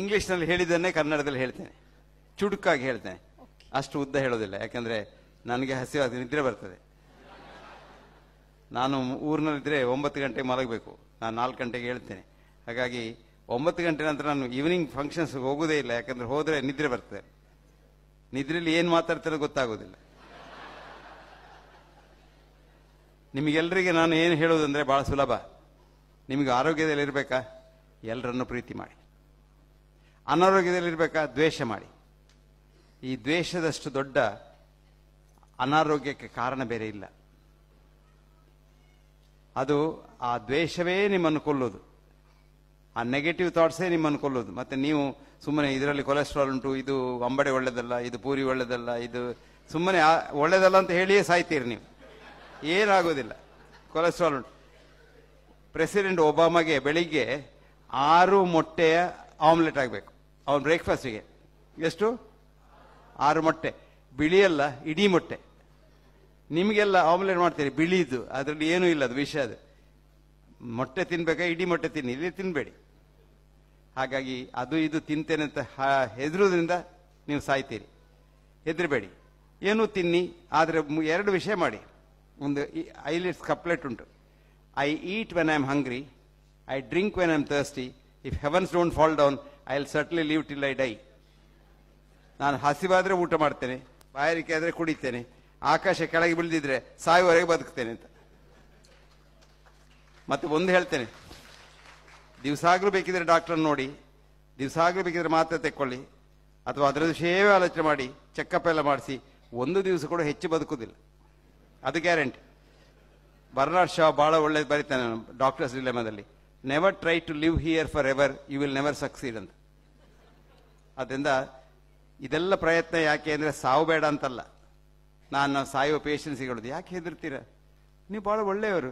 ಇಂಗ್ಲಿಷ್ನಲ್ಲಿ ಹೇಳಿದ್ದನ್ನೇ ಕನ್ನಡದಲ್ಲಿ ಹೇಳ್ತೇನೆ ಚುಡುಕಾಗಿ ಹೇಳ್ತೇನೆ ಅಷ್ಟು ಉದ್ದ ಹೇಳೋದಿಲ್ಲ ಯಾಕಂದ್ರೆ ನನಗೆ ಹಸಿವಾದ ನಿದ್ರೆ ಬರ್ತದೆ ನಾನು ಊರಿನಲ್ಲಿದ್ದರೆ ಒಂಬತ್ತು ಗಂಟೆಗೆ ಮಲಗಬೇಕು ನಾನು ನಾಲ್ಕು ಗಂಟೆಗೆ ಹೇಳ್ತೇನೆ ಹಾಗಾಗಿ ಒಂಬತ್ತು ಗಂಟೆ ನಂತರ ನಾನು ಈವ್ನಿಂಗ್ ಫಂಕ್ಷನ್ಸ್ ಹೋಗೋದೇ ಇಲ್ಲ ಯಾಕಂದ್ರೆ ಹೋದರೆ ನಿದ್ರೆ ಬರ್ತದೆ ನಿದ್ರೆಯಲ್ಲಿ ಏನು ಮಾತಾಡ್ತಾರೋ ಗೊತ್ತಾಗೋದಿಲ್ಲ ನಿಮಗೆಲ್ಲರಿಗೆ ನಾನು ಏನು ಹೇಳೋದಂದ್ರೆ ಭಾಳ ಸುಲಭ ನಿಮಗೆ ಆರೋಗ್ಯದಲ್ಲಿ ಇರಬೇಕಾ ಎಲ್ಲರನ್ನು ಪ್ರೀತಿ ಮಾಡಿ ಅನಾರೋಗ್ಯದಲ್ಲಿರ್ಬೇಕಾ ದ್ವೇಷ ಮಾಡಿ ಈ ದ್ವೇಷದಷ್ಟು ದೊಡ್ಡ ಅನಾರೋಗ್ಯಕ್ಕೆ ಕಾರಣ ಬೇರೆ ಇಲ್ಲ ಅದು ಆ ದ್ವೇಷವೇ ನಿಮ್ಮನ್ನು ಕೊಲ್ಲೋದು ಆ ನೆಗೆಟಿವ್ ಥಾಟ್ಸೇ ನಿಮ್ಮನ್ನು ಕೊಲ್ಲೋದು ಮತ್ತೆ ನೀವು ಸುಮ್ಮನೆ ಇದರಲ್ಲಿ ಕೊಲೆಸ್ಟ್ರಾಲ್ ಉಂಟು ಇದು ಅಂಬಡೆ ಒಳ್ಳೆದಲ್ಲ ಇದು ಪೂರಿ ಒಳ್ಳೇದಲ್ಲ ಇದು ಸುಮ್ಮನೆ ಒಳ್ಳೇದಲ್ಲ ಅಂತ ಹೇಳಿಯೇ ಸಾಯ್ತೀರಿ ನೀವು ಏನಾಗೋದಿಲ್ಲ ಕೊಲೆಸ್ಟ್ರಾಲ್ ಉಂಟು ಪ್ರೆಸಿಡೆಂಟ್ ಒಬಾಮಾಗೆ ಬೆಳಿಗ್ಗೆ ಆರು ಮೊಟ್ಟೆಯ ಆಮ್ಲೆಟ್ ಆಗಬೇಕು ಅವನ ಬ್ರೇಕ್ಫಾಸ್ಟಿಗೆ ಎಷ್ಟು ಆರು ಮೊಟ್ಟೆ ಅಲ್ಲ ಇಡೀ ಮೊಟ್ಟೆ ನಿಮಗೆಲ್ಲ ಆಮ್ಲೆಟ್ ಮಾಡ್ತೀರಿ ಬಿಳಿದು ಅದರಲ್ಲಿ ಏನೂ ಇಲ್ಲ ಅದು ವಿಷಯ ಅದು ಮೊಟ್ಟೆ ತಿನ್ಬೇಕಾ ಇಡೀ ಮೊಟ್ಟೆ ತಿನ್ನಿ ಇಲ್ಲಿ ತಿನ್ಬೇಡಿ ಹಾಗಾಗಿ ಅದು ಇದು ತಿಂತೇನೆ ಅಂತ ಹೆದರೋದ್ರಿಂದ ನೀವು ಸಾಯ್ತೀರಿ ಹೆದರಬೇಡಿ ಏನೂ ತಿನ್ನಿ ಆದರೆ ಎರಡು ವಿಷಯ ಮಾಡಿ ಒಂದು ಐಲಿಟ್ಸ್ ಕಪ್ಲೆಟ್ ಉಂಟು I eat when I am hungry I drink when I am thirsty if heavens don't fall down I will certainly live till I die ನಾನು ಹಸಿವಾದ್ರೆ ಊಟ ಮಾಡ್ತೇನೆ ಬಾಯಾರಿಕೆ ಆದರೆ ಕುಡಿತೇನೆ ಆಕಾಶ ಕೆಳಗೆ ಬೀಳ್ದಿದ್ರೆ ಸಾಯುವವರೆಗೆ ಬದುಕ್ತೇನೆ ಅಂತ ಮತ್ತೆ ಒಂದು ಹೇಳ್ತೇನೆ ಆಗಲೂ ಬೇಕಿದ್ರೆ ಡಾಕ್ಟರ್ ನೋಡಿ ಆಗಲೂ ಬೇಕಿದ್ರೆ ಮಾತ್ರೆ ತೆಕ್ಕೊಳ್ಳಿ ಅಥವಾ ಅದರ ವಿಷಯವೇ ಆಲೋಚನೆ ಮಾಡಿ ಚೆಕಪ್ ಎಲ್ಲ ಮಾಡಿಸಿ ಒಂದು ದಿವಸ ಕೂಡ ಹೆಚ್ಚು ಬದುಕುದಿಲ್ಲ ಅದು ಗ್ಯಾರಂಟಿ ಬರ್ನಾಡ್ ಶಾ ಭಾಳ ಒಳ್ಳೇದು ಬರೀತಾನೆ ಡಾಕ್ಟರ್ಸ್ ಡಿಲೆಮಾದಲ್ಲಿ never try to live here forever you will never succeed ಅಂತ ಅದರಿಂದ ಇದೆಲ್ಲ ಪ್ರಯತ್ನ ಯಾಕೆ ಅಂದರೆ ಸಾವು ಬೇಡ ಅಂತಲ್ಲ ನಾನು ಸಾಯುವ ಪೇಷನ್ಸ್ ಹೇಳೋದು ಯಾಕೆ ಹೆದರ್ತೀರ ನೀವು ಭಾಳ ಒಳ್ಳೆಯವರು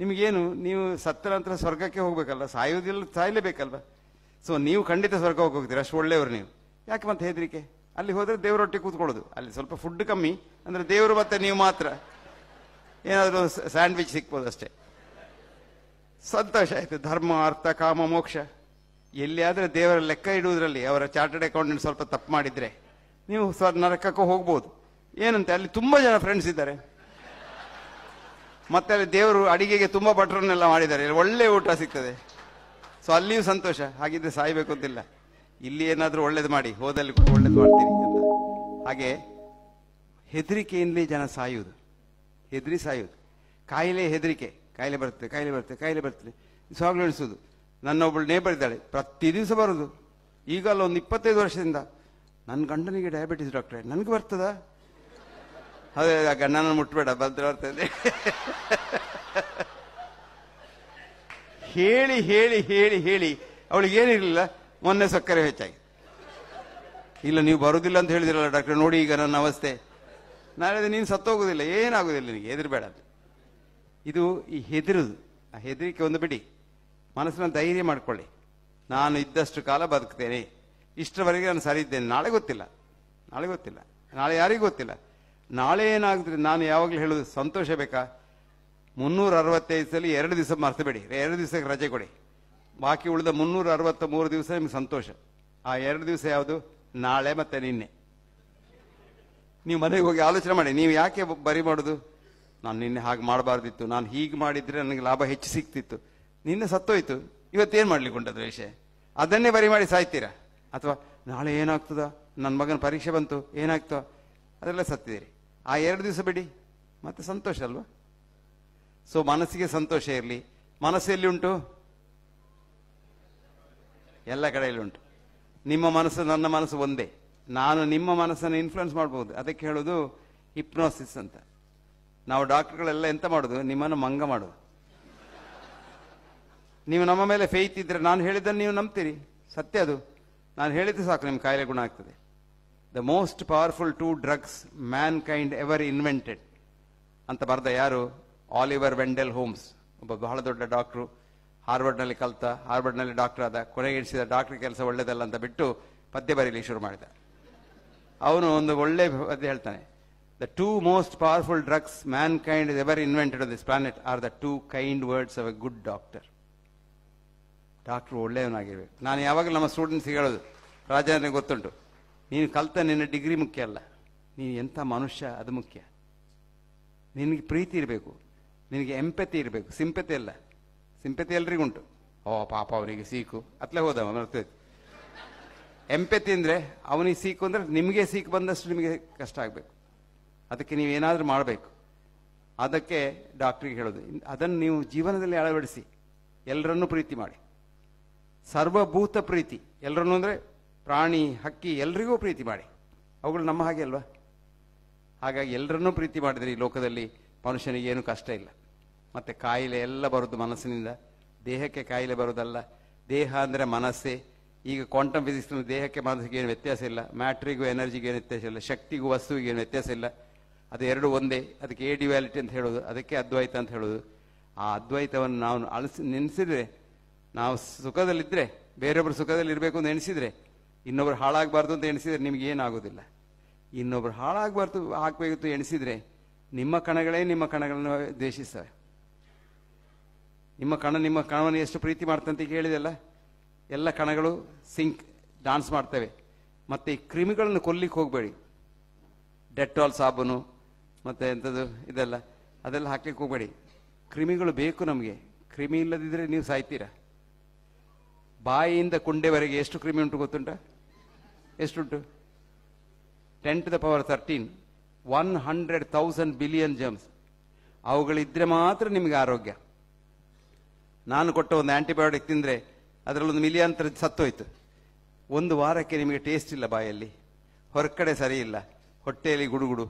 ನಿಮಗೇನು ನೀವು ಸತ್ತ ನಂತರ ಸ್ವರ್ಗಕ್ಕೆ ಹೋಗಬೇಕಲ್ಲ ಸಾಯೋದಿಲ್ಲ ಸಾಯಲೇಬೇಕಲ್ವ ಸೊ ನೀವು ಖಂಡಿತ ಸ್ವರ್ಗ ಹೋಗ್ತೀರ ಅಷ್ಟು ಒಳ್ಳೆಯವರು ನೀವು ಯಾಕೆ ಮತ್ತೆ ಹೆದರಿಕೆ ಅಲ್ಲಿ ಹೋದರೆ ದೇವರೊಟ್ಟಿಗೆ ಕೂತ್ಕೊಳ್ಳೋದು ಅಲ್ಲಿ ಸ್ವಲ್ಪ ಫುಡ್ ಕಮ್ಮಿ ಅಂದರೆ ದೇವರು ಮತ್ತೆ ನೀವು ಮಾತ್ರ ಏನಾದರೂ ಸ್ಯಾಂಡ್ವಿಚ್ ಸಿಕ್ಬೋದು ಅಷ್ಟೇ ಸಂತೋಷ ಆಯಿತು ಧರ್ಮ ಅರ್ಥ ಕಾಮ ಮೋಕ್ಷ ಆದರೆ ದೇವರ ಲೆಕ್ಕ ಇಡುವುದರಲ್ಲಿ ಅವರ ಚಾರ್ಟರ್ಡ್ ಅಕೌಂಟೆಂಟ್ ಸ್ವಲ್ಪ ತಪ್ಪು ಮಾಡಿದರೆ ನೀವು ಸ್ವಲ್ಪ ನರಕಕ್ಕೂ ಹೋಗ್ಬೋದು ಏನಂತೆ ಅಲ್ಲಿ ತುಂಬ ಜನ ಫ್ರೆಂಡ್ಸ್ ಇದ್ದಾರೆ ಮತ್ತೆ ಅಲ್ಲಿ ದೇವರು ಅಡಿಗೆಗೆ ತುಂಬ ಭಟ್ರನ್ನೆಲ್ಲ ಮಾಡಿದ್ದಾರೆ ಒಳ್ಳೆ ಊಟ ಸಿಗ್ತದೆ ಸೊ ಅಲ್ಲಿಯೂ ಸಂತೋಷ ಹಾಗಿದ್ರೆ ಸಾಯಬೇಕು ಅಂತಿಲ್ಲ ಇಲ್ಲಿ ಏನಾದರೂ ಒಳ್ಳೇದು ಮಾಡಿ ಹೋದಲ್ಲಿ ಕೂಡ ಒಳ್ಳೇದು ಮಾಡ್ತೀನಿ ಅಂತ ಹಾಗೆ ಹೆದರಿಕೆಯಿಂದಲೇ ಜನ ಸಾಯುವುದು ಹೆದರಿ ಸಾಯುವುದು ಕಾಯಿಲೆ ಹೆದರಿಕೆ ಕಾಯಿಲೆ ಬರುತ್ತೆ ಕಾಯಿಲೆ ಬರುತ್ತೆ ಕಾಯಿಲೆ ಬರ್ತದೆ ಸಾಗಲು ನನ್ನ ಒಬ್ಬಳು ನೇಬರ್ ಇದ್ದಾಳೆ ಪ್ರತಿ ದಿವಸ ಬರೋದು ಈಗಲ್ಲ ಒಂದು ಇಪ್ಪತ್ತೈದು ವರ್ಷದಿಂದ ನನ್ನ ಗಂಡನಿಗೆ ಡಯಾಬಿಟಿಸ್ ಡಾಕ್ಟ್ರೆ ನನಗೆ ಬರ್ತದ ಅದೇ ಗಂಡನ ಮುಟ್ಬೇಡ ಬಂದ್ರೆ ಬರ್ತದೆ ಹೇಳಿ ಹೇಳಿ ಹೇಳಿ ಹೇಳಿ ಅವಳಿಗೆ ಏನಿರಲಿಲ್ಲ ಮೊನ್ನೆ ಸಕ್ಕರೆ ಹೆಚ್ಚಾಗಿ ಇಲ್ಲ ನೀವು ಬರೋದಿಲ್ಲ ಅಂತ ಹೇಳಿದಿರಲ್ಲ ಡಾಕ್ಟ್ರೆ ನೋಡಿ ಈಗ ನನ್ನ ಅವಸ್ಥೆ ನಾಳೆ ನೀನು ಸತ್ತೋಗೋದಿಲ್ಲ ಏನಾಗೋದಿಲ್ಲ ನಿನಗೆ ಎದುರು ಬೇಡ ಇದು ಈ ಹೆದರುದು ಆ ಹೆದರಿಕೆ ಒಂದು ಬಿಡಿ ಮನಸ್ಸನ್ನು ಧೈರ್ಯ ಮಾಡಿಕೊಳ್ಳಿ ನಾನು ಇದ್ದಷ್ಟು ಕಾಲ ಬದುಕ್ತೇನೆ ಇಷ್ಟರವರೆಗೆ ನಾನು ಸರಿ ಇದ್ದೇನೆ ನಾಳೆ ಗೊತ್ತಿಲ್ಲ ನಾಳೆ ಗೊತ್ತಿಲ್ಲ ನಾಳೆ ಯಾರಿಗೂ ಗೊತ್ತಿಲ್ಲ ನಾಳೆ ಏನಾಗಿದ್ರೆ ನಾನು ಯಾವಾಗಲೂ ಹೇಳೋದು ಸಂತೋಷ ಬೇಕಾ ಮುನ್ನೂರ ಅರವತ್ತೈದು ಸಲ ಎರಡು ದಿವಸ ಮರ್ತಬೇಡಿ ಎರಡು ದಿವಸಕ್ಕೆ ರಜೆ ಕೊಡಿ ಬಾಕಿ ಉಳಿದ ಮುನ್ನೂರ ಅರವತ್ತ ಮೂರು ದಿವಸ ನಿಮ್ಗೆ ಸಂತೋಷ ಆ ಎರಡು ದಿವಸ ಯಾವುದು ನಾಳೆ ಮತ್ತೆ ನಿನ್ನೆ ನೀವು ಮನೆಗೆ ಹೋಗಿ ಆಲೋಚನೆ ಮಾಡಿ ನೀವು ಯಾಕೆ ಬರಿ ಮಾಡೋದು ನಾನು ನಿನ್ನೆ ಹಾಗೆ ಮಾಡಬಾರ್ದಿತ್ತು ನಾನು ಹೀಗೆ ಮಾಡಿದ್ರೆ ನನಗೆ ಲಾಭ ಹೆಚ್ಚು ಸಿಕ್ತಿತ್ತು ನಿನ್ನೆ ಸತ್ತೋಯ್ತು ಇವತ್ತೇನು ಮಾಡ್ಲಿಕ್ಕೆ ವಿಷಯ ಅದನ್ನೇ ಬರಿ ಮಾಡಿ ಸಾಯ್ತೀರಾ ಅಥವಾ ನಾಳೆ ಏನಾಗ್ತದ ನನ್ನ ಮಗನ ಪರೀಕ್ಷೆ ಬಂತು ಏನಾಗ್ತೋ ಅದೆಲ್ಲ ಸತ್ತಿದ್ದೀರಿ ಆ ಎರಡು ದಿವಸ ಬಿಡಿ ಮತ್ತೆ ಸಂತೋಷ ಅಲ್ವಾ ಸೊ ಮನಸ್ಸಿಗೆ ಸಂತೋಷ ಇರಲಿ ಮನಸ್ಸು ಎಲ್ಲಿ ಉಂಟು ಎಲ್ಲ ಕಡೆಯಲ್ಲಿ ಉಂಟು ನಿಮ್ಮ ಮನಸ್ಸು ನನ್ನ ಮನಸ್ಸು ಒಂದೇ ನಾನು ನಿಮ್ಮ ಮನಸ್ಸನ್ನು ಇನ್ಫ್ಲುಯೆನ್ಸ್ ಮಾಡ್ಬೋದು ಅದಕ್ಕೆ ಹೇಳೋದು ಹಿಪ್ನೋಸಿಸ್ ಅಂತ ನಾವು ಡಾಕ್ಟರ್ಗಳೆಲ್ಲ ಎಂತ ಮಾಡುದು ನಿಮ್ಮನ್ನು ಮಂಗ ಮಾಡೋದು ನೀವು ನಮ್ಮ ಮೇಲೆ ಫೇತ್ ಇದ್ರೆ ನಾನು ಹೇಳಿದ್ದನ್ನು ನೀವು ನಂಬ್ತೀರಿ ಸತ್ಯ ಅದು ನಾನು ಹೇಳಿದ್ರೆ ಸಾಕು ನಿಮ್ಮ ಕಾಯಿಲೆ ಗುಣ ಆಗ್ತದೆ the most powerful two drugs mankind ever invented ಅಂತ ಬರೆದ ಯಾರು ಆಲಿವರ್ ವೆಂಡೆಲ್ ಹೋಮ್ಸ್ ಒಬ್ಬ ಬಹಳ ದೊಡ್ಡ ಡಾಕ್ಟ್ರು ಹಾರ್ವರ್ಡ್ನಲ್ಲಿ ಕಲ್ತ ಹಾರ್ವರ್ಡ್ನಲ್ಲಿ ಡಾಕ್ಟರ್ ಆದ ಕೊನೆಗಿಡಿಸಿದ ಡಾಕ್ಟರ್ ಕೆಲಸ ಒಳ್ಳೇದಲ್ಲ ಅಂತ ಬಿಟ್ಟು ಪದ್ಯ ಬರೀಲಿ ಶುರು ಮಾಡಿದ ಅವನು ಒಂದು ಒಳ್ಳೆ ಪದ್ಯ ಹೇಳ್ತಾನೆ The two most powerful drugs mankind has ever invented on this planet are the two kind words of a good doctor. Doctor ಒಳ್ಳೆಯವನಾಗಿರ್ಬೇಕು ನಾನು ಯಾವಾಗಲೂ ನಮ್ಮ ಸ್ಟೂಡೆಂಟ್ಸ್ಗೆ ಹೇಳೋದು ರಾಜೇಂದ್ರನಿಗೆ ಗೊತ್ತುಂಟು ನೀನು ಕಲ್ತ ನಿನ್ನ ಡಿಗ್ರಿ ಮುಖ್ಯ ಅಲ್ಲ ನೀನು ಎಂಥ ಮನುಷ್ಯ ಅದು ಮುಖ್ಯ ನಿನಗೆ ಪ್ರೀತಿ ಇರಬೇಕು ನಿನಗೆ ಎಂಪತಿ ಇರಬೇಕು ಸಿಂಪತಿ ಅಲ್ಲ ಸಿಂಪತಿ ಉಂಟು ಓ ಪಾಪ ಅವನಿಗೆ ಸೀಕು ಅತ್ಲೇ ಹೋದ ಬರ್ತೈತಿ ಎಂಪತಿ ಅಂದರೆ ಅವನಿಗೆ ಸೀಕು ಅಂದರೆ ನಿಮಗೆ ಸೀಕು ಬಂದಷ್ಟು ನಿಮಗೆ ಕಷ್ಟ ಆಗಬೇಕು ಅದಕ್ಕೆ ನೀವೇನಾದರೂ ಮಾಡಬೇಕು ಅದಕ್ಕೆ ಡಾಕ್ಟ್ರಿಗೆ ಹೇಳೋದು ಅದನ್ನು ನೀವು ಜೀವನದಲ್ಲಿ ಅಳವಡಿಸಿ ಎಲ್ಲರನ್ನೂ ಪ್ರೀತಿ ಮಾಡಿ ಸರ್ವಭೂತ ಪ್ರೀತಿ ಎಲ್ಲರನ್ನು ಅಂದರೆ ಪ್ರಾಣಿ ಹಕ್ಕಿ ಎಲ್ರಿಗೂ ಪ್ರೀತಿ ಮಾಡಿ ಅವುಗಳು ನಮ್ಮ ಹಾಗೆ ಅಲ್ವಾ ಹಾಗಾಗಿ ಎಲ್ಲರನ್ನೂ ಪ್ರೀತಿ ಮಾಡಿದರೆ ಈ ಲೋಕದಲ್ಲಿ ಮನುಷ್ಯನಿಗೆ ಏನು ಕಷ್ಟ ಇಲ್ಲ ಮತ್ತು ಕಾಯಿಲೆ ಎಲ್ಲ ಬರೋದು ಮನಸ್ಸಿನಿಂದ ದೇಹಕ್ಕೆ ಕಾಯಿಲೆ ಬರೋದಲ್ಲ ದೇಹ ಅಂದರೆ ಮನಸ್ಸೇ ಈಗ ಕ್ವಾಂಟಮ್ ಫಿಸಿಕ್ಸ್ನ ದೇಹಕ್ಕೆ ಮನಸ್ಸಿಗೆ ಏನು ವ್ಯತ್ಯಾಸ ಇಲ್ಲ ಮ್ಯಾಟ್ರಿಗೂ ಎನರ್ಜಿಗೆ ಏನು ವ್ಯತ್ಯಾಸ ಇಲ್ಲ ಶಕ್ತಿಗೂ ವಸ್ತುವಿಗೆ ಏನು ವ್ಯತ್ಯಾಸ ಇಲ್ಲ ಅದು ಎರಡು ಒಂದೇ ಅದಕ್ಕೆ ಎ ಡಿವ್ಯಾಲಿಟಿ ಅಂತ ಹೇಳೋದು ಅದಕ್ಕೆ ಅದ್ವೈತ ಅಂತ ಹೇಳೋದು ಆ ಅದ್ವೈತವನ್ನು ನಾವು ಅಳಿಸಿ ನೆನೆಸಿದ್ರೆ ನಾವು ಸುಖದಲ್ಲಿದ್ದರೆ ಬೇರೊಬ್ಬರು ಸುಖದಲ್ಲಿ ಇರಬೇಕು ಅಂತ ಎಣಿಸಿದರೆ ಇನ್ನೊಬ್ರು ಹಾಳಾಗಬಾರ್ದು ಅಂತ ಎಣಿಸಿದರೆ ನಿಮಗೆ ಏನಾಗೋದಿಲ್ಲ ಇನ್ನೊಬ್ರು ಹಾಳಾಗಬಾರ್ದು ಹಾಕಬೇಕು ಎಣಿಸಿದರೆ ನಿಮ್ಮ ಕಣಗಳೇ ನಿಮ್ಮ ಕಣಗಳನ್ನು ದ್ವೇಷಿಸ್ತವೆ ನಿಮ್ಮ ಕಣ ನಿಮ್ಮ ಕಣವನ್ನು ಎಷ್ಟು ಪ್ರೀತಿ ಮಾಡ್ತಂತ ಕೇಳಿದೆಲ್ಲ ಎಲ್ಲ ಕಣಗಳು ಸಿಂಕ್ ಡಾನ್ಸ್ ಮಾಡ್ತವೆ ಮತ್ತು ಈ ಕ್ರಿಮಿಗಳನ್ನು ಕೊಲ್ಲಿಕ್ಕೆ ಹೋಗಬೇಡಿ ಡೆಟ್ಟಾಲ್ ಸಾಬೂನು ಮತ್ತೆ ಎಂಥದ್ದು ಇದೆಲ್ಲ ಅದೆಲ್ಲ ಹಾಕ್ಲಿಕ್ಕೆ ಹೋಗ್ಬೇಡಿ ಕ್ರಿಮಿಗಳು ಬೇಕು ನಮಗೆ ಕ್ರಿಮಿ ಇಲ್ಲದಿದ್ರೆ ನೀವು ಸಾಯ್ತೀರಾ ಬಾಯಿಯಿಂದ ಕುಂಡೆವರೆಗೆ ಎಷ್ಟು ಕ್ರಿಮಿ ಉಂಟು ಗೊತ್ತುಂಟ ಎಷ್ಟುಂಟು ten to the power thirteen one hundred thousand billion germs ಅವುಗಳಿದ್ರೆ ಮಾತ್ರ ನಿಮಗೆ ಆರೋಗ್ಯ ನಾನು ಕೊಟ್ಟ ಒಂದು ಆ್ಯಂಟಿಬಯೋಟಿಕ್ ತಿಂದರೆ ಅದರಲ್ಲೊಂದು ಸತ್ತು ಸತ್ತೋಯ್ತು ಒಂದು ವಾರಕ್ಕೆ ನಿಮಗೆ ಟೇಸ್ಟ್ ಇಲ್ಲ ಬಾಯಲ್ಲಿ ಹೊರಗಡೆ ಸರಿ ಇಲ್ಲ ಹೊಟ್ಟೆಯಲ್ಲಿ ಗುಡುಗುಡು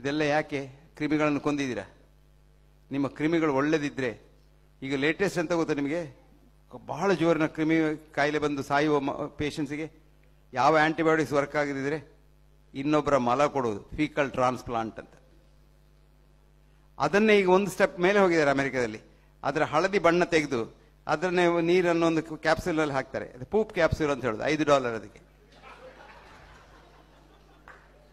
ಇದೆಲ್ಲ ಯಾಕೆ ಕ್ರಿಮಿಗಳನ್ನು ಕೊಂದಿದ್ದೀರಾ ನಿಮ್ಮ ಕ್ರಿಮಿಗಳು ಒಳ್ಳೆದಿದ್ರೆ ಈಗ ಲೇಟೆಸ್ಟ್ ಅಂತ ಗೊತ್ತಾ ನಿಮಗೆ ಬಹಳ ಜೋರಿನ ಕ್ರಿಮಿ ಕಾಯಿಲೆ ಬಂದು ಸಾಯುವ ಪೇಷನ್ಸಿಗೆ ಯಾವ ಆ್ಯಂಟಿಬಯೋಟಿಕ್ಸ್ ವರ್ಕ್ ಆಗದಿದ್ರೆ ಇನ್ನೊಬ್ಬರ ಮಲ ಕೊಡೋದು ಫೀಕಲ್ ಟ್ರಾನ್ಸ್ಪ್ಲಾಂಟ್ ಅಂತ ಅದನ್ನೇ ಈಗ ಒಂದು ಸ್ಟೆಪ್ ಮೇಲೆ ಹೋಗಿದ್ದಾರೆ ಅಮೆರಿಕದಲ್ಲಿ ಅದರ ಹಳದಿ ಬಣ್ಣ ತೆಗೆದು ಅದನ್ನೇ ನೀರನ್ನು ಒಂದು ಕ್ಯಾಪ್ಸೂಲಲ್ಲಿ ಹಾಕ್ತಾರೆ ಪೂಪ್ ಕ್ಯಾಪ್ಸೂಲ್ ಅಂತ ಹೇಳೋದು ಐದು ಡಾಲರ್ ಅದಕ್ಕೆ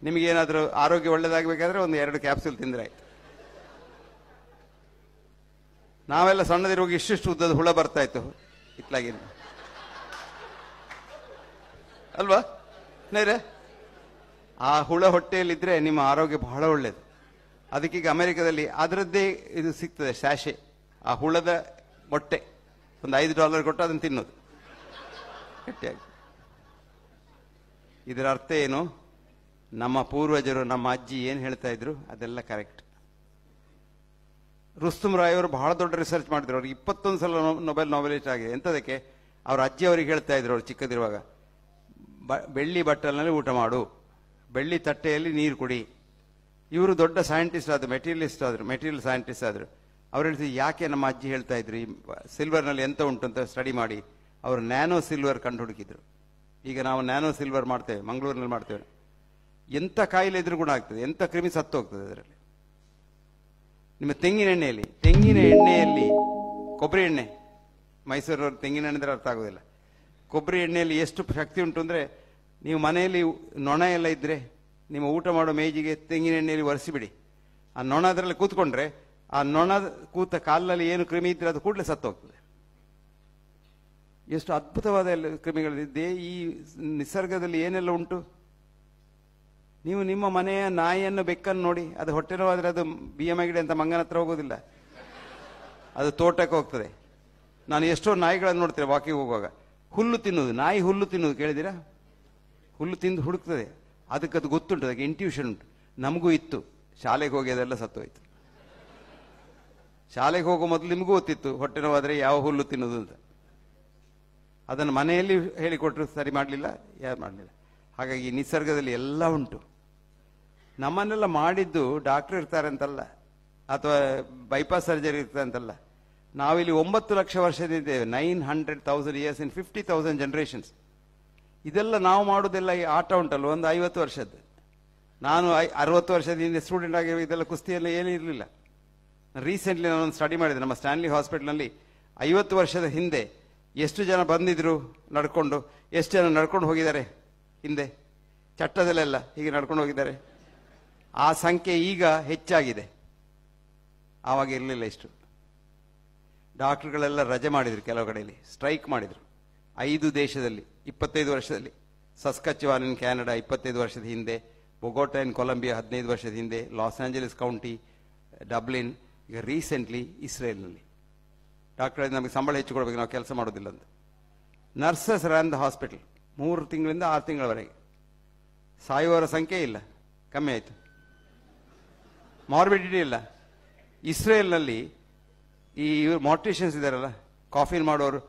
ನಿಮಗೇನಾದರೂ ಆರೋಗ್ಯ ಒಳ್ಳೇದಾಗಬೇಕಾದ್ರೆ ಒಂದು ಎರಡು ಕ್ಯಾಪ್ಸೂಲ್ ತಿಂದರೆ ಆಯ್ತು ನಾವೆಲ್ಲ ಸಣ್ಣದಿರುವಾಗ ಇಷ್ಟಿಷ್ಟು ಉದ್ದದ ಹುಳ ಬರ್ತಾ ಇತ್ತು ಇತ್ಲಾಗಿ ಅಲ್ವಾ ನೇರೆ ಆ ಹುಳ ಹೊಟ್ಟೆಯಲ್ಲಿದ್ದರೆ ನಿಮ್ಮ ಆರೋಗ್ಯ ಬಹಳ ಒಳ್ಳೆಯದು ಅದಕ್ಕೀಗ ಅಮೆರಿಕದಲ್ಲಿ ಅದರದ್ದೇ ಇದು ಸಿಗ್ತದೆ ಶಾಶೆ ಆ ಹುಳದ ಮೊಟ್ಟೆ ಒಂದು ಐದು ಡಾಲರ್ ಕೊಟ್ಟು ಅದನ್ನು ತಿನ್ನೋದು ಗಟ್ಟಿಯಾಗಿ ಇದರ ಅರ್ಥ ಏನು ನಮ್ಮ ಪೂರ್ವಜರು ನಮ್ಮ ಅಜ್ಜಿ ಏನು ಹೇಳ್ತಾ ಇದ್ರು ಅದೆಲ್ಲ ಕರೆಕ್ಟ್ ರುಸ್ತುಮ್ ರಾಯ್ ಅವರು ಬಹಳ ದೊಡ್ಡ ರಿಸರ್ಚ್ ಮಾಡಿದ್ರು ಅವ್ರಿಗೆ ಇಪ್ಪತ್ತೊಂದು ಸಲ ನೊಬೆಲ್ ನಾವೆಲಿಸ್ಟ್ ಆಗಿದೆ ಎಂಥದಕ್ಕೆ ಅವ್ರ ಅಜ್ಜಿ ಅವ್ರಿಗೆ ಹೇಳ್ತಾ ಇದ್ರು ಅವ್ರು ಚಿಕ್ಕದಿರುವಾಗ ಬ ಬೆಳ್ಳಿ ಬಟ್ಟಲಿನಲ್ಲಿ ಊಟ ಮಾಡು ಬೆಳ್ಳಿ ತಟ್ಟೆಯಲ್ಲಿ ನೀರು ಕುಡಿ ಇವರು ದೊಡ್ಡ ಸೈಂಟಿಸ್ಟ್ ಆದರು ಮೆಟೀರಿಯಲಿಸ್ಟ್ ಆದರು ಮೆಟೀರಿಯಲ್ ಸೈಂಟಿಸ್ಟ್ ಆದರು ಅವ್ರು ಹೇಳ್ತೀವಿ ಯಾಕೆ ನಮ್ಮ ಅಜ್ಜಿ ಹೇಳ್ತಾ ಇದ್ರು ಈ ಸಿಲ್ವರ್ನಲ್ಲಿ ಎಂತ ಉಂಟು ಅಂತ ಸ್ಟಡಿ ಮಾಡಿ ಅವರು ನ್ಯಾನೋ ಸಿಲ್ವರ್ ಕಂಡು ಹುಡುಕಿದ್ರು ಈಗ ನಾವು ನ್ಯಾನೋ ಸಿಲ್ವರ್ ಮಾಡ್ತೇವೆ ಮಂಗಳೂರಿನಲ್ಲಿ ಮಾಡ್ತೇವೆ ಎಂಥ ಕಾಯಿಲೆ ಇದ್ರೂ ಗುಣ ಆಗ್ತದೆ ಎಂಥ ಕ್ರಿಮಿ ಹೋಗ್ತದೆ ಅದರಲ್ಲಿ ನಿಮ್ಮ ತೆಂಗಿನ ಎಣ್ಣೆಯಲ್ಲಿ ತೆಂಗಿನ ಎಣ್ಣೆಯಲ್ಲಿ ಕೊಬ್ಬರಿ ಎಣ್ಣೆ ಮೈಸೂರವರು ತೆಂಗಿನ ಎಣ್ಣೆ ಅರ್ಥ ಆಗೋದಿಲ್ಲ ಕೊಬ್ಬರಿ ಎಣ್ಣೆಯಲ್ಲಿ ಎಷ್ಟು ಶಕ್ತಿ ಉಂಟು ಅಂದರೆ ನೀವು ಮನೆಯಲ್ಲಿ ನೊಣ ಎಲ್ಲ ಇದ್ದರೆ ನಿಮ್ಮ ಊಟ ಮಾಡೋ ಮೇಜಿಗೆ ತೆಂಗಿನ ಎಣ್ಣೆಯಲ್ಲಿ ಒರೆಸಿಬಿಡಿ ಆ ನೊಣ ಅದರಲ್ಲಿ ಕೂತ್ಕೊಂಡ್ರೆ ಆ ನೊಣ ಕೂತ ಕಾಲಲ್ಲಿ ಏನು ಕ್ರಿಮಿ ಇದ್ದರೆ ಅದು ಕೂಡಲೇ ಹೋಗ್ತದೆ ಎಷ್ಟು ಅದ್ಭುತವಾದ ಎಲ್ಲ ಕ್ರಿಮಿಗಳಿದೆ ಈ ನಿಸರ್ಗದಲ್ಲಿ ಏನೆಲ್ಲ ಉಂಟು ನೀವು ನಿಮ್ಮ ಮನೆಯ ನಾಯಿಯನ್ನು ಬೆಕ್ಕನ್ನು ನೋಡಿ ಅದು ಹೊಟ್ಟೆ ನೋವಾದರೆ ಅದು ಬಿ ಎಮ್ ಗಿಡ ಅಂತ ಮಂಗನ ಹತ್ರ ಹೋಗೋದಿಲ್ಲ ಅದು ತೋಟಕ್ಕೆ ಹೋಗ್ತದೆ ನಾನು ಎಷ್ಟೋ ನಾಯಿಗಳನ್ನು ನೋಡ್ತೇನೆ ವಾಕಿಂಗ್ ಹೋಗುವಾಗ ಹುಲ್ಲು ತಿನ್ನೋದು ನಾಯಿ ಹುಲ್ಲು ತಿನ್ನೋದು ಕೇಳಿದಿರಾ ಹುಲ್ಲು ತಿಂದು ಹುಡುಕ್ತದೆ ಅದಕ್ಕೆ ಅದು ಗೊತ್ತುಂಟು ಅದಕ್ಕೆ ಇಂಟ್ಯೂಷನ್ ಉಂಟು ನಮಗೂ ಇತ್ತು ಶಾಲೆಗೆ ಹೋಗಿ ಅದೆಲ್ಲ ಸತ್ತೋಯ್ತು ಶಾಲೆಗೆ ಹೋಗೋ ಮೊದಲು ನಿಮಗೂ ಗೊತ್ತಿತ್ತು ಹೊಟ್ಟೆ ನೋವಾದರೆ ಯಾವ ಹುಲ್ಲು ತಿನ್ನೋದು ಅಂತ ಅದನ್ನು ಮನೆಯಲ್ಲಿ ಹೇಳಿಕೊಟ್ರು ಸರಿ ಮಾಡಲಿಲ್ಲ ಯಾರು ಮಾಡಲಿಲ್ಲ ಹಾಗಾಗಿ ನಿಸರ್ಗದಲ್ಲಿ ಎಲ್ಲ ಉಂಟು ನಮ್ಮನ್ನೆಲ್ಲ ಮಾಡಿದ್ದು ಡಾಕ್ಟರ್ ಇರ್ತಾರೆ ಅಂತಲ್ಲ ಅಥವಾ ಬೈಪಾಸ್ ಸರ್ಜರಿ ಇರ್ತದೆ ಅಂತಲ್ಲ ನಾವಿಲ್ಲಿ ಒಂಬತ್ತು ಲಕ್ಷ ವರ್ಷದಿದ್ದೇವೆ nine hundred thousand years in fifty thousand generations ಇದೆಲ್ಲ ನಾವು ಮಾಡೋದೆಲ್ಲ ಈ ಆಟ ಉಂಟಲ್ಲ ಒಂದು ಐವತ್ತು ವರ್ಷದ್ದು ನಾನು ಐ ಅರವತ್ತು ವರ್ಷದಿಂದ ಸ್ಟೂಡೆಂಟ್ ಆಗಿರೋ ಇದೆಲ್ಲ ಕುಸ್ತಿಯಲ್ಲಿ ಏನೂ ಇರಲಿಲ್ಲ ರೀಸೆಂಟ್ಲಿ ನಾನೊಂದು ಸ್ಟಡಿ ಮಾಡಿದೆ ನಮ್ಮ ಸ್ಟ್ಯಾನ್ಲಿ ಹಾಸ್ಪಿಟ್ಲಲ್ಲಿ ಐವತ್ತು ವರ್ಷದ ಹಿಂದೆ ಎಷ್ಟು ಜನ ಬಂದಿದ್ರು ನಡ್ಕೊಂಡು ಎಷ್ಟು ಜನ ನಡ್ಕೊಂಡು ಹೋಗಿದ್ದಾರೆ ಹಿಂದೆ ಚಟ್ಟದಲ್ಲೆಲ್ಲ ಹೀಗೆ ನಡ್ಕೊಂಡು ಹೋಗಿದ್ದಾರೆ ಆ ಸಂಖ್ಯೆ ಈಗ ಹೆಚ್ಚಾಗಿದೆ ಆವಾಗ ಇರಲಿಲ್ಲ ಇಷ್ಟು ಡಾಕ್ಟರ್ಗಳೆಲ್ಲ ರಜೆ ಮಾಡಿದರು ಕೆಲವು ಕಡೆಯಲ್ಲಿ ಸ್ಟ್ರೈಕ್ ಮಾಡಿದರು ಐದು ದೇಶದಲ್ಲಿ ಇಪ್ಪತ್ತೈದು ವರ್ಷದಲ್ಲಿ ಸಸ್ಕಚ್ವಾನ್ ಇನ್ ಕ್ಯಾನಡಾ ಇಪ್ಪತ್ತೈದು ವರ್ಷದ ಹಿಂದೆ ಬೊಗೋಟಾ ಇನ್ ಕೊಲಂಬಿಯಾ ಹದಿನೈದು ವರ್ಷದ ಹಿಂದೆ ಲಾಸ್ ಆಂಜಲಿಸ್ ಕೌಂಟಿ ಡಬ್ಲಿನ್ ಈಗ ರೀಸೆಂಟ್ಲಿ ಇಸ್ರೇಲ್ನಲ್ಲಿ ಡಾಕ್ಟರ್ ನಮಗೆ ಸಂಬಳ ಹೆಚ್ಚು ಕೊಡಬೇಕು ನಾವು ಕೆಲಸ ಮಾಡೋದಿಲ್ಲ ಅಂತ ನರ್ಸಸ್ ರನ್ ದ ಹಾಸ್ಪಿಟಲ್ ಮೂರು ತಿಂಗಳಿಂದ ಆರು ತಿಂಗಳವರೆಗೆ ಸಾಯುವವರ ಸಂಖ್ಯೆ ಇಲ್ಲ ಕಮ್ಮಿ ಆಯಿತು ಮಾರ್ಬಿಡಿಟಿ ಇಲ್ಲ ಇಸ್ರೇಲ್ನಲ್ಲಿ ಈ ಮೋಟೇಷನ್ಸ್ ಇದ್ದಾರಲ್ಲ ಕಾಫಿನ್ ಮಾಡೋರು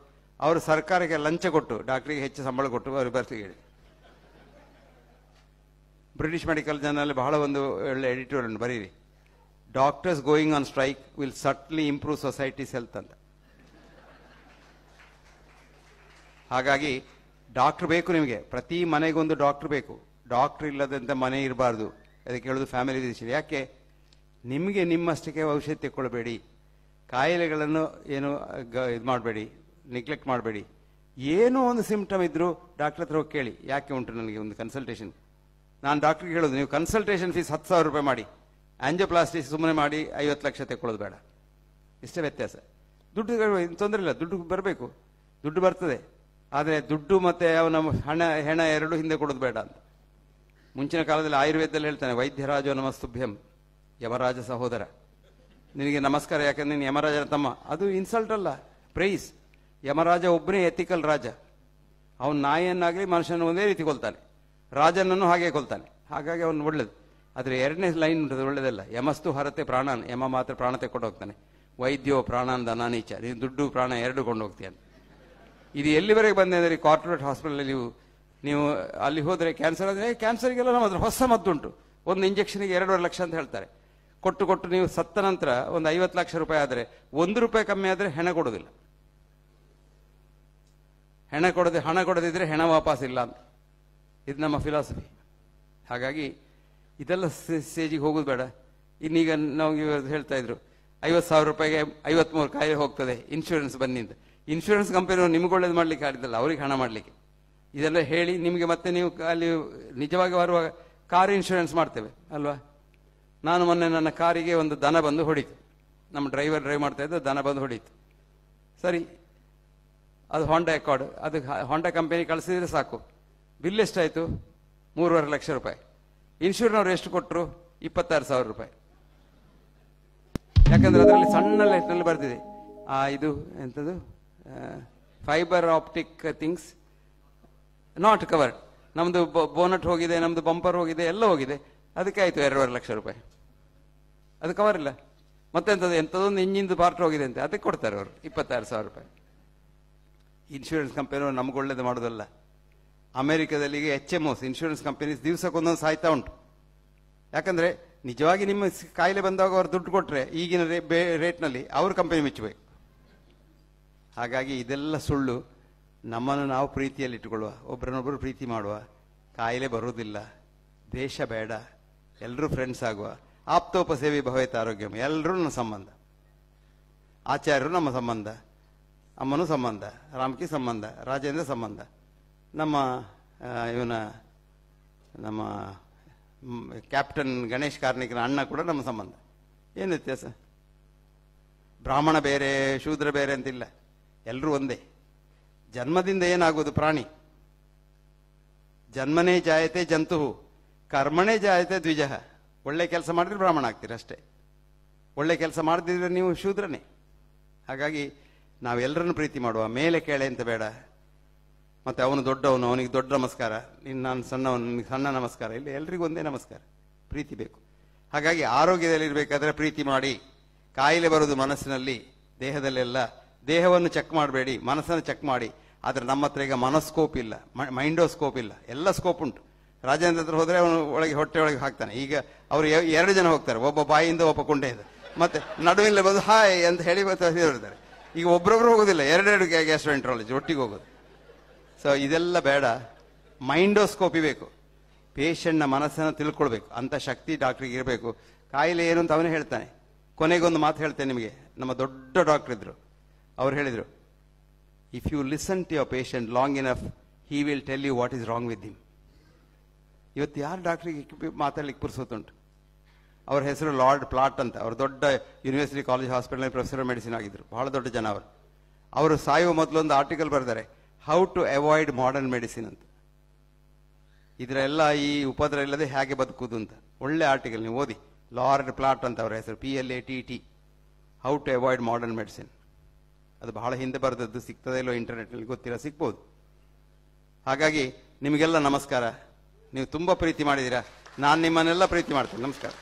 ಅವರು ಸರ್ಕಾರಕ್ಕೆ ಲಂಚ ಕೊಟ್ಟು ಡಾಕ್ಟ್ರಿಗೆ ಹೆಚ್ಚು ಸಂಬಳ ಕೊಟ್ಟು ಅವರು ಬರ್ತೀವಿ ಹೇಳಿ ಬ್ರಿಟಿಷ್ ಮೆಡಿಕಲ್ ಜರ್ನಲ್ಲಿ ಬಹಳ ಒಂದು ಒಳ್ಳೆ ಎಡಿಟೋರ್ ಉಂಟು ಬರೀರಿ doctors going on strike will certainly improve society's health ಅಂತ ಹಾಗಾಗಿ ಡಾಕ್ಟರ್ ಬೇಕು ನಿಮಗೆ ಪ್ರತಿ ಮನೆಗೊಂದು ಡಾಕ್ಟರ್ ಬೇಕು ಡಾಕ್ಟರ್ ಇಲ್ಲದಂತ ಮನೆ ಇರಬಾರ್ದು ಅದಕ್ಕೆ ಹೇಳೋದು ಫ್ಯಾಮಿಲಿ ಫಿಸಿಷಿಯನ್ ಯಾಕೆ ನಿಮಗೆ ನಿಮ್ಮಷ್ಟಕ್ಕೆ ಔಷಧಿ ತೆಕ್ಕೊಳ್ಬೇಡಿ ಕಾಯಿಲೆಗಳನ್ನು ಏನು ಗ ಇದು ಮಾಡಬೇಡಿ ನೆಗ್ಲೆಕ್ಟ್ ಮಾಡಬೇಡಿ ಏನೋ ಒಂದು ಸಿಂಪ್ಟಮ್ ಇದ್ದರೂ ಡಾಕ್ಟ್ರ್ ಹತ್ರ ಹೋಗಿ ಕೇಳಿ ಯಾಕೆ ಉಂಟು ನನಗೆ ಒಂದು ಕನ್ಸಲ್ಟೇಷನ್ ನಾನು ಡಾಕ್ಟ್ರಿಗೆ ಹೇಳೋದು ನೀವು ಕನ್ಸಲ್ಟೇಷನ್ ಫೀಸ್ ಹತ್ತು ಸಾವಿರ ರೂಪಾಯಿ ಮಾಡಿ ಆಂಜಿಯೋಪ್ಲಾಸ್ಟಿ ಸುಮ್ಮನೆ ಮಾಡಿ ಐವತ್ತು ಲಕ್ಷ ತೆಕ್ಕೊಳ್ಳೋದು ಬೇಡ ಇಷ್ಟೇ ವ್ಯತ್ಯಾಸ ದುಡ್ಡು ತೊಂದರೆ ಇಲ್ಲ ದುಡ್ಡು ಬರಬೇಕು ದುಡ್ಡು ಬರ್ತದೆ ಆದರೆ ದುಡ್ಡು ಮತ್ತು ಅವನ ಹಣ ಹೆಣ ಎರಡು ಹಿಂದೆ ಕೊಡೋದು ಬೇಡ ಅಂತ ಮುಂಚಿನ ಕಾಲದಲ್ಲಿ ಆಯುರ್ವೇದದಲ್ಲಿ ಹೇಳ್ತಾನೆ ವೈದ್ಯರಾಜೋ ನಮಸ್ತುಭ್ಯಂ ಯಮರಾಜ ಸಹೋದರ ನಿನಗೆ ನಮಸ್ಕಾರ ಯಾಕಂದ್ರೆ ನೀನು ಯಮರಾಜನ ತಮ್ಮ ಅದು ಇನ್ಸಲ್ಟ್ ಅಲ್ಲ ಪ್ರೈಸ್ ಯಮರಾಜ ಒಬ್ಬನೇ ಎಥಿಕಲ್ ರಾಜ ಅವನ ನಾಯಿಯನ್ನಾಗಲಿ ಮನುಷ್ಯನ ಒಂದೇ ರೀತಿ ಕೊಲ್ತಾನೆ ರಾಜನನ್ನು ಹಾಗೆ ಕೊಲ್ತಾನೆ ಹಾಗಾಗಿ ಅವನು ಒಳ್ಳೇದು ಆದರೆ ಎರಡನೇ ಲೈನ್ ಉಂಟು ಒಳ್ಳೇದಲ್ಲ ಯಮಸ್ತು ಹರತೆ ಪ್ರಾಣ ಯಮ ಮಾತ್ರ ಪ್ರಾಣ ತೆಕ್ಕೊಂಡು ಹೋಗ್ತಾನೆ ವೈದ್ಯೋ ಪ್ರಾಣಾನ್ ದನಾನೀಚ ನೀನು ದುಡ್ಡು ಪ್ರಾಣ ಎರಡು ಕೊಂಡು ಇದು ಎಲ್ಲಿವರೆಗೆ ಬಂದೆ ಅಂದರೆ ಈ ಕಾರ್ಪೊರೇಟ್ ಹಾಸ್ಪಿಟಲಲ್ಲಿ ನೀವು ನೀವು ಅಲ್ಲಿ ಹೋದರೆ ಕ್ಯಾನ್ಸರ್ ಆದರೆ ಕ್ಯಾನ್ಸರ್ಗೆಲ್ಲ ನಮ್ಮ ಹತ್ರ ಹೊಸ ಮದ್ದುಂಟು ಒಂದು ಇಂಜೆಕ್ಷನ್ಗೆ ಎರಡೂವರೆ ಲಕ್ಷ ಅಂತ ಹೇಳ್ತಾರೆ ಕೊಟ್ಟು ಕೊಟ್ಟು ನೀವು ಸತ್ತ ನಂತರ ಒಂದು ಐವತ್ತು ಲಕ್ಷ ರೂಪಾಯಿ ಆದರೆ ಒಂದು ರೂಪಾಯಿ ಕಮ್ಮಿ ಆದರೆ ಹೆಣ ಕೊಡೋದಿಲ್ಲ ಹೆಣ ಕೊಡದೆ ಹಣ ಕೊಡದಿದ್ರೆ ಹೆಣ ವಾಪಸ್ ಇಲ್ಲ ಅಂತ ಇದು ನಮ್ಮ ಫಿಲಾಸಫಿ ಹಾಗಾಗಿ ಇದೆಲ್ಲ ಸ್ಟೇಜಿಗೆ ಹೋಗೋದು ಬೇಡ ಇನ್ನೀಗ ನಾವು ಹೇಳ್ತಾ ಇದ್ರು ಐವತ್ತು ಸಾವಿರ ರೂಪಾಯಿಗೆ ಐವತ್ಮೂರು ಕಾಯಿಲೆ ಹೋಗ್ತದೆ ಇನ್ಶೂರೆನ್ಸ್ ಬನ್ನಿಂದ ಇನ್ಶೂರೆನ್ಸ್ ಕಂಪನಿಯವರು ನಿಮ್ಗೆ ಒಳ್ಳೇದು ಮಾಡ್ಲಿಕ್ಕೆ ಆಗಿದ್ದಲ್ಲ ಅವ್ರಿಗೆ ಹಣ ಮಾಡಲಿಕ್ಕೆ ಇದೆಲ್ಲ ಹೇಳಿ ನಿಮಗೆ ಮತ್ತೆ ನೀವು ಅಲ್ಲಿ ನಿಜವಾಗಿ ಬರುವಾಗ ಕಾರ್ ಇನ್ಶೂರೆನ್ಸ್ ಮಾಡ್ತೇವೆ ಅಲ್ವಾ ನಾನು ಮೊನ್ನೆ ನನ್ನ ಕಾರಿಗೆ ಒಂದು ದನ ಬಂದು ಹೊಡೀತು ನಮ್ಮ ಡ್ರೈವರ್ ಡ್ರೈವ್ ಮಾಡ್ತಾ ಇದ್ದ ದನ ಬಂದು ಹೊಡೀತು ಸರಿ ಅದು ಹೊಂಡಾ ಎಕಾರ್ಡ್ ಅದು ಹೊಂಡ ಕಂಪನಿ ಕಳಿಸಿದ್ರೆ ಸಾಕು ಬಿಲ್ ಎಷ್ಟಾಯಿತು ಮೂರುವರೆ ಲಕ್ಷ ರೂಪಾಯಿ ಇನ್ಶೂರ್ನವ್ರು ಎಷ್ಟು ಕೊಟ್ಟರು ಇಪ್ಪತ್ತಾರು ಸಾವಿರ ರೂಪಾಯಿ ಯಾಕಂದ್ರೆ ಅದರಲ್ಲಿ ಸಣ್ಣ ಲೆಟ್ನಲ್ಲಿ ಬರ್ತಿದೆ ಆ ಇದು ಎಂಥದ್ದು fibre optic things not covered ನಮ್ದು ಬೋನಟ್ ಹೋಗಿದೆ ನಮ್ದು ಬಂಪರ್ ಹೋಗಿದೆ ಎಲ್ಲ ಹೋಗಿದೆ ಅದಕ್ಕೆ ಆಯ್ತು ಎರಡೂವರೆ ಲಕ್ಷ ರೂಪಾಯಿ ಅದು ಕವರ್ ಇಲ್ಲ ಮತ್ತೆಂಥದ್ದು ಎಂಥದ್ದೊಂದು ಇಂಜಿನ್ದು ಪಾರ್ಟ್ ಹೋಗಿದೆ ಅಂತ ಅದಕ್ಕೆ ಕೊಡ್ತಾರೆ ಅವರು ಇಪ್ಪತ್ತಾರು ಸಾವಿರ ರೂಪಾಯಿ ಇನ್ಶೂರೆನ್ಸ್ ಕಂಪನಿಯವರು ನಮ್ಗೆ ಒಳ್ಳೇದು ಮಾಡೋದಲ್ಲ ಅಮೆರಿಕದಲ್ಲಿ H M Os insurance companies ದಿವಸಕ್ಕೊಂದೊಂದು ಸಾಯ್ತಾ ಉಂಟು ಯಾಕಂದರೆ ನಿಜವಾಗಿ ನಿಮ್ಮ ಕಾಯಿಲೆ ಬಂದಾಗ ಅವ್ರು ದುಡ್ಡು ಕೊಟ್ಟರೆ ಈಗಿನ ರೇಟ್ನಲ್ಲಿ ಅವ್ರ ಕಂಪನಿ ಮೆಚ್ಚಬೇಕು ಹಾಗಾಗಿ ಇದೆಲ್ಲ ಸುಳ್ಳು ನಮ್ಮನ್ನು ನಾವು ಪ್ರೀತಿಯಲ್ಲಿ ಇಟ್ಟುಕೊಳ್ಳುವ ಒಬ್ಬರನ್ನೊಬ್ಬರು ಪ್ರೀತಿ ಮಾಡುವ ಕಾಯಿಲೆ ಬರುವುದಿಲ್ಲ ದ್ವೇಷ ಬೇಡ ಎಲ್ಲರೂ ಫ್ರೆಂಡ್ಸ್ ಆಗುವ ಸೇವೆ ಭವೇತ ಆರೋಗ್ಯ ಎಲ್ಲರೂ ನಮ್ಮ ಸಂಬಂಧ ಆಚಾರ್ಯರು ನಮ್ಮ ಸಂಬಂಧ ಅಮ್ಮನೂ ಸಂಬಂಧ ರಾಮಕಿ ಸಂಬಂಧ ರಾಜೇಂದ್ರ ಸಂಬಂಧ ನಮ್ಮ ಇವನ ನಮ್ಮ ಕ್ಯಾಪ್ಟನ್ ಗಣೇಶ್ ಕಾರ್ನಿಕನ ಅಣ್ಣ ಕೂಡ ನಮ್ಮ ಸಂಬಂಧ ಏನು ವ್ಯತ್ಯಾಸ ಬ್ರಾಹ್ಮಣ ಬೇರೆ ಶೂದ್ರ ಬೇರೆ ಅಂತಿಲ್ಲ ಎಲ್ಲರೂ ಒಂದೇ ಜನ್ಮದಿಂದ ಏನಾಗೋದು ಪ್ರಾಣಿ ಜನ್ಮನೇ ಜಾಯತೆ ಜಂತು ಕರ್ಮಣೇ ಜಾಯತೆ ದ್ವಿಜ ಒಳ್ಳೆ ಕೆಲಸ ಮಾಡಿದ್ರೆ ಬ್ರಾಹ್ಮಣ ಆಗ್ತೀರಿ ಅಷ್ಟೇ ಒಳ್ಳೆ ಕೆಲಸ ಮಾಡದಿದ್ರೆ ನೀವು ಶೂದ್ರನೇ ಹಾಗಾಗಿ ನಾವೆಲ್ಲರನ್ನು ಪ್ರೀತಿ ಮಾಡುವ ಮೇಲೆ ಕೇಳೆ ಅಂತ ಬೇಡ ಮತ್ತೆ ಅವನು ದೊಡ್ಡವನು ಅವನಿಗೆ ದೊಡ್ಡ ನಮಸ್ಕಾರ ನಿನ್ನ ನಾನು ಸಣ್ಣವನು ನಿನಗೆ ಸಣ್ಣ ನಮಸ್ಕಾರ ಇಲ್ಲಿ ಎಲ್ರಿಗೂ ಒಂದೇ ನಮಸ್ಕಾರ ಪ್ರೀತಿ ಬೇಕು ಹಾಗಾಗಿ ಆರೋಗ್ಯದಲ್ಲಿರಬೇಕಾದ್ರೆ ಪ್ರೀತಿ ಮಾಡಿ ಕಾಯಿಲೆ ಬರೋದು ಮನಸ್ಸಿನಲ್ಲಿ ದೇಹದಲ್ಲೆಲ್ಲ ದೇಹವನ್ನು ಚೆಕ್ ಮಾಡಬೇಡಿ ಮನಸ್ಸನ್ನು ಚೆಕ್ ಮಾಡಿ ಆದರೆ ನಮ್ಮ ಹತ್ರ ಈಗ ಮನಸ್ಕೋಪ್ ಇಲ್ಲ ಮೈಂಡೋಸ್ಕೋಪ್ ಇಲ್ಲ ಎಲ್ಲ ಸ್ಕೋಪ್ ಉಂಟು ರಾಜೇಂದ್ರ ಹತ್ರ ಹೋದರೆ ಅವನು ಒಳಗೆ ಹೊಟ್ಟೆ ಒಳಗೆ ಹಾಕ್ತಾನೆ ಈಗ ಅವರು ಎರಡು ಜನ ಹೋಗ್ತಾರೆ ಒಬ್ಬ ಬಾಯಿಂದ ಒಬ್ಬ ಕುಂಡೆಯಿಂದ ಮತ್ತೆ ನಡುವಿಲ್ಲ ಬಂದು ಹಾಯ್ ಅಂತ ಹೇಳಿ ಹೇಳಿದ್ದಾರೆ ಈಗ ಒಬ್ಬರೊಬ್ಬರು ಹೋಗೋದಿಲ್ಲ ಎರಡೆರಡು ಗ್ಯಾಸ್ಟ್ರೆಂಟ್ರಾಲಜಿ ಒಟ್ಟಿಗೆ ಹೋಗೋದು ಸೊ ಇದೆಲ್ಲ ಬೇಡ ಮೈಂಡೋಸ್ಕೋಪಿ ಬೇಕು ಪೇಷಂಟ್ನ ಮನಸ್ಸನ್ನು ತಿಳ್ಕೊಳ್ಬೇಕು ಅಂಥ ಶಕ್ತಿ ಡಾಕ್ಟ್ರಿಗೆ ಇರಬೇಕು ಕಾಯಿಲೆ ಏನು ಅಂತ ಅವನೇ ಹೇಳ್ತಾನೆ ಕೊನೆಗೊಂದು ಮಾತು ಹೇಳ್ತೇನೆ ನಿಮಗೆ ನಮ್ಮ ದೊಡ್ಡ ಡಾಕ್ಟ್ರ್ ಇದ್ರು ಅವ್ರು ಹೇಳಿದರು if you listen to your patient long enough he will tell you what is wrong with him ಇವತ್ತು ಯಾರು ಡಾಕ್ಟ್ರಿಗೆ ಮಾತಾಡ್ಲಿಕ್ಕೆ ಪುರ್ಸೋತುಂಟು ಅವ್ರ ಹೆಸರು ಲಾರ್ಡ್ ಪ್ಲಾಟ್ ಅಂತ ಅವ್ರು ದೊಡ್ಡ ಯೂನಿವರ್ಸಿಟಿ ಕಾಲೇಜ್ ಹಾಸ್ಪಿಟಲ್ನಲ್ಲಿ ಪ್ರೊಫೆಸರ್ ಮೆಡಿಸಿನ್ ಆಗಿದ್ರು ಬಹಳ ದೊಡ್ಡ ಜನ ಅವರು ಅವರು ಸಾಯುವ ಮೊದಲೊಂದು ಆರ್ಟಿಕಲ್ ಬರೆದಾರೆ how to avoid modern medicine ಅಂತ ಇದರೆಲ್ಲ ಈ ಉಪದ್ರ ಇಲ್ಲದೆ ಹೇಗೆ ಬದುಕುದು ಅಂತ ಒಳ್ಳೆ ಆರ್ಟಿಕಲ್ ನೀವು ಓದಿ ಲಾರ್ಡ್ ಪ್ಲಾಟ್ ಅಂತ ಅವ್ರ ಹೆಸರು P L A T T how to avoid modern medicine ಅದು ಬಹಳ ಹಿಂದೆ ಬರೆದದ್ದು ಸಿಗ್ತದೆ ಇಲ್ಲೋ ಇಂಟರ್ನೆಟ್ನಲ್ಲಿ ಗೊತ್ತಿಲ್ಲ ಸಿಗ್ಬೋದು ಹಾಗಾಗಿ ನಿಮಗೆಲ್ಲ ನಮಸ್ಕಾರ ನೀವು ತುಂಬ ಪ್ರೀತಿ ಮಾಡಿದ್ದೀರಾ ನಾನು ನಿಮ್ಮನ್ನೆಲ್ಲ ಪ್ರೀತಿ ಮಾಡ್ತೇನೆ ನಮಸ್ಕಾರ